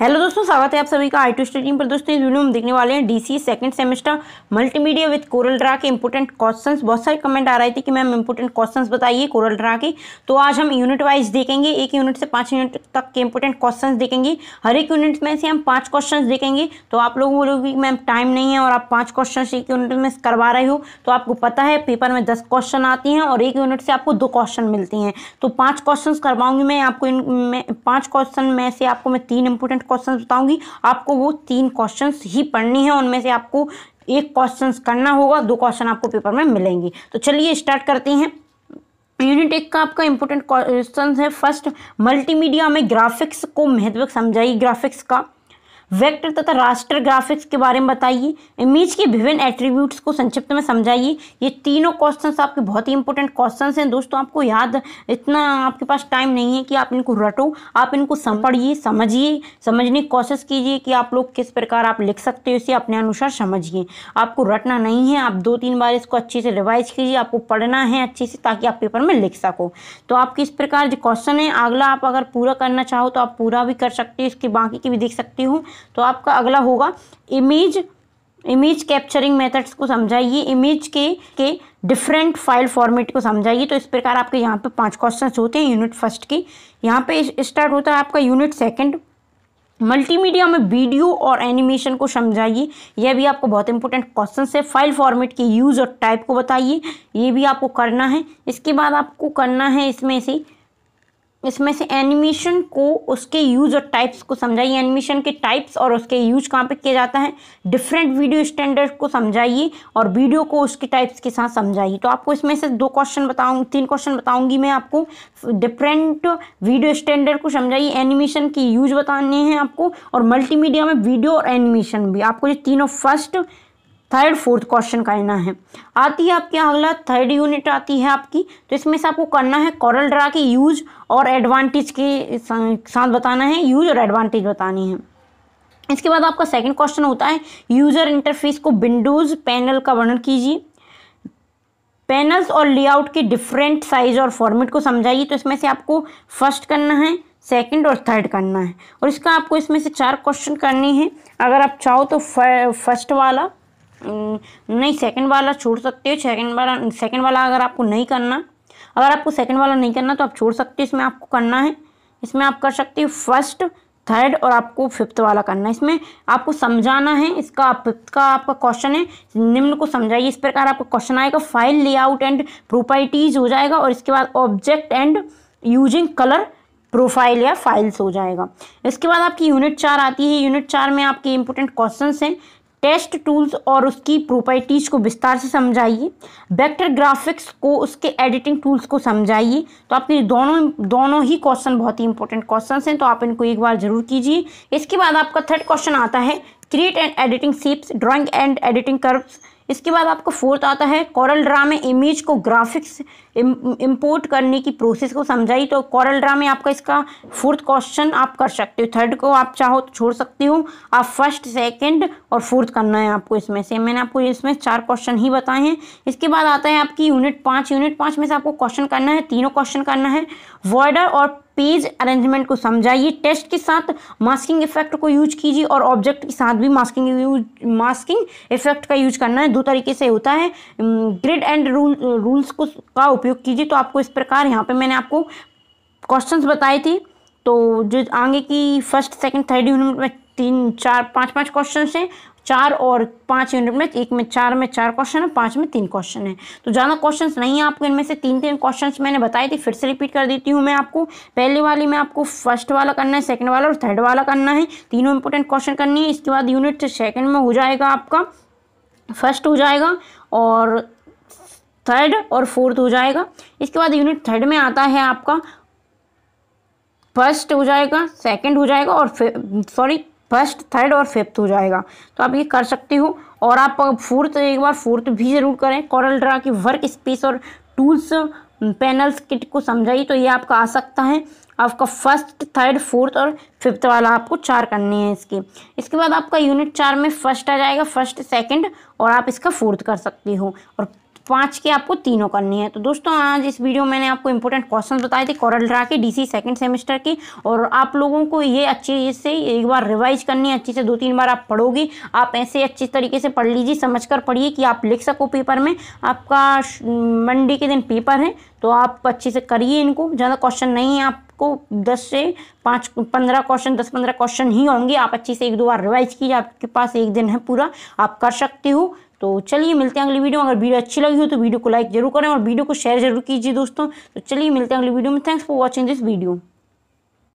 hello दोस्तों स्वागत है आप सभी का आई टू स्टेडियम पर दोस्तों इस वीडियो में देखने वाले हैं DC second semester multimedia with Corel Draw के इंपोर्टेंट क्वेश्चंस बहुत सारे कमेंट आ रहे थे कि मैम इंपोर्टेंट क्वेश्चंस बताइए कोरल ड्रा के तो आज हम यूनिट वाइज देखेंगे एक यूनिट से पाँच यूनिट तक के इंपोर्टेंट क्वेश्चन देखेंगे हर एक यूनिट में से हम पाँच क्वेश्चन देखेंगे तो आप लोग बोलोगे कि मैम टाइम नहीं है और आप पाँच क्वेश्चन एक यूनिट में करवा रहे हो तो आपको पता है पेपर में दस क्वेश्चन आती हैं और एक यूनिट से आपको दो क्वेश्चन मिलती हैं तो पाँच क्वेश्चन करवाऊंगी मैं आपको इन पाँच क्वेश्चन में से आपको मैं तीन इंपोर्टेंट इंपॉर्टेंट क्वेश्चन बताऊंगी आपको वो तीन क्वेश्चन ही पढ़ने हैं उनमें से आपको एक क्वेश्चन करना होगा दो क्वेश्चन आपको पेपर में मिलेंगे तो चलिए स्टार्ट करते हैं यूनिट एक का आपका इंपॉर्टेंट क्वेश्चन है फर्स्ट मल्टीमीडिया में ग्राफिक्स को महत्व समझाइए ग्राफिक्स का वेक्टर तथा रास्टर ग्राफिक्स के बारे में बताइए इमेज के विभिन्न एट्रीब्यूट्स को संक्षिप्त में समझाइए ये तीनों क्वेश्चन आपके बहुत ही इंपॉर्टेंट क्वेश्चन हैं दोस्तों आपको याद इतना आपके पास टाइम नहीं है कि आप इनको रटो आप इनको पढ़िए समझिए समझने की कोशिश कीजिए कि आप लोग किस प्रकार आप लिख सकते हो इसे अपने अनुसार समझिए आपको रटना नहीं है आप दो तीन बार इसको अच्छे से रिवाइज कीजिए आपको पढ़ना है अच्छे से ताकि आप पेपर में लिख सको तो आप किस प्रकार जो क्वेश्चन है अगला आप अगर पूरा करना चाहो तो आप पूरा भी कर सकते हो इसके बाकी की भी देख सकते हो तो आपका अगला होगा इमेज इमेज कैप्चरिंग मेथड्स को समझाइए इमेज के के डिफरेंट फाइल फॉर्मेट को समझाइए तो इस प्रकार आपके यहाँ पे पांच क्वेश्चंस होते हैं यूनिट फर्स्ट के यहाँ पे स्टार्ट होता है आपका यूनिट सेकंड मल्टीमीडिया में वीडियो और एनिमेशन को समझाइए यह भी आपको बहुत इंपॉर्टेंट क्वेश्चन है फाइल फॉर्मेट के यूज़ और टाइप को बताइए ये भी आपको करना है इसके बाद आपको करना है इसमें से इसमें से एनिमेशन को उसके यूज और टाइप्स को समझाइए एनिमेशन के टाइप्स और उसके यूज कहाँ पे किया जाता है डिफरेंट वीडियो स्टैंडर्ड को समझाइए और वीडियो को उसके टाइप्स के साथ समझाइए तो आपको इसमें से दो क्वेश्चन बताऊँ तीन क्वेश्चन बताऊँगी मैं आपको डिफरेंट वीडियो स्टैंडर्ड को समझाइए एनिमेशन के यूज बताने हैं आपको और मल्टीमीडिया में वीडियो और एनिमेशन भी आपको ये तीनों फर्स्ट थर्ड फोर्थ क्वेश्चन करना है आती है आपकी अगला थर्ड यूनिट आती है आपकी तो इसमें से आपको करना है कॉरल ड्रा के यूज और एडवांटेज के साथ बताना है यूज और एडवांटेज बतानी है इसके बाद आपका सेकंड क्वेश्चन होता है यूजर इंटरफेस को विंडोज पैनल का वर्णन कीजिए पैनल्स और लेआउट के डिफरेंट साइज और फॉर्मेट को समझाइए तो इसमें से आपको फर्स्ट करना है सेकंड और थर्ड करना है और इसका आपको इसमें से चार क्वेश्चन करने हैं अगर आप चाहो तो फर्स्ट वाला नहीं सेकंड वाला छोड़ सकते हो सेकंड वाला सेकंड वाला अगर आपको नहीं करना अगर आपको सेकंड वाला नहीं करना तो आप छोड़ सकते हो इसमें आपको करना है इसमें आप कर सकते हो फर्स्ट थर्ड और आपको फिफ्थ वाला करना है इसमें आपको समझाना है इसका फिफ्थ का आपका क्वेश्चन है निम्न को समझाइए इस प्रकार आपका क्वेश्चन आएगा फाइल लेआउट एंड प्रोपर्टीज हो जाएगा और इसके बाद object and using colour profile या फाइल्स हो जाएगा इसके बाद आपकी यूनिट चार आती है यूनिट चार में आपके इंपोर्टेंट क्वेश्चन हैं टेस्ट टूल्स और उसकी प्रोपर्टीज को विस्तार से समझाइए वेक्टर ग्राफिक्स को उसके एडिटिंग टूल्स को समझाइए तो आपके दोनों दोनों ही क्वेश्चन बहुत ही इंपॉर्टेंट क्वेश्चन हैं तो आप इनको एक बार जरूर कीजिए इसके बाद आपका थर्ड क्वेश्चन आता है create and editing shapes drawing and editing curves इसके बाद आपको फोर्थ आता है कॉरल ड्रा में इमेज को ग्राफिक्स इंपोर्ट करने की प्रोसेस को समझाई तो कॉरल ड्रा में आपका इसका फोर्थ क्वेश्चन आप कर सकते हो थर्ड को आप चाहो तो छोड़ सकती हो आप फर्स्ट सेकंड और फोर्थ करना है आपको इसमें से मैंने आपको इसमें चार क्वेश्चन ही बताए हैं इसके बाद आता है आपकी यूनिट पाँच यूनिट पाँच में से आपको क्वेश्चन करना है तीनों क्वेश्चन करना है वर्डर और पेज अरेंजमेंट को समझाइए टेस्ट के साथ मास्किंग इफेक्ट को यूज कीजिए और ऑब्जेक्ट के साथ भी मास्किंग यूज मास्किंग इफेक्ट का यूज करना है दो तरीके से होता है ग्रिड एंड रूल रूल्स को का उपयोग कीजिए तो आपको इस प्रकार यहाँ पे मैंने आपको क्वेश्चंस बताए थे तो जो आगे की फर्स्ट सेकंड थर्ड यूनिट में तीन चार पाँच पाँच क्वेश्चन हैं चार और पाँच यूनिट में एक में चार में चार क्वेश्चन है पाँच में तीन क्वेश्चन है तो ज़्यादा क्वेश्चन नहीं है आपको इनमें से तीन तीन क्वेश्चन मैंने बताए थे फिर से रिपीट कर देती हूँ मैं आपको पहले वाली में आपको फर्स्ट वाला करना है सेकेंड वाला और थर्ड वाला करना है तीनों इंपॉर्टेंट क्वेश्चन करनी है इसके बाद यूनिट सेकेंड में हो जाएगा आपका फर्स्ट हो जाएगा और थर्ड और फोर्थ हो जाएगा इसके बाद यूनिट थर्ड में आता है आपका फर्स्ट हो जाएगा सेकंड हो जाएगा और सॉरी फर्स्ट थर्ड और फिफ्थ हो जाएगा तो आप ये कर सकते हो और आप फोर्थ एक बार फोर्थ भी ज़रूर करें कॉरल ड्रा की वर्क स्पेस और टूल्स पैनल्स किट को समझाइए तो ये आपका आ सकता है आपका फर्स्ट थर्ड फोर्थ और फिफ्थ वाला आपको चार करने हैं इसके इसके बाद आपका यूनिट चार में फर्स्ट आ जाएगा फर्स्ट सेकंड और आप इसका फोर्थ कर सकते हो और पाँच के आपको तीनों करनी है तो दोस्तों आज इस वीडियो में मैंने आपको इंपॉर्टेंट क्वेश्चन बताए थे कॉरल ड्रा के डीसी सेकंड सेमेस्टर के और आप लोगों को ये अच्छे से एक बार रिवाइज करनी है अच्छे से दो तीन बार आप पढ़ोगे आप ऐसे अच्छे तरीके से पढ़ लीजिए समझ कर पढ़िए कि आप लिख सको पेपर में आपका मंडे के दिन पेपर है तो आप अच्छे से करिए इनको ज़्यादा क्वेश्चन नहीं है आपको दस से पाँच पंद्रह क्वेश्चन दस पंद्रह क्वेश्चन ही होंगे आप अच्छे से एक दो बार रिवाइज कीजिए आपके पास एक दिन है पूरा आप कर सकते हो तो चलिए मिलते हैं अगली वीडियो अगर वीडियो अच्छी लगी हो तो वीडियो को लाइक जरूर करें और वीडियो को शेयर जरूर कीजिए दोस्तों तो चलिए मिलते हैं अगली वीडियो में thanks for watching this video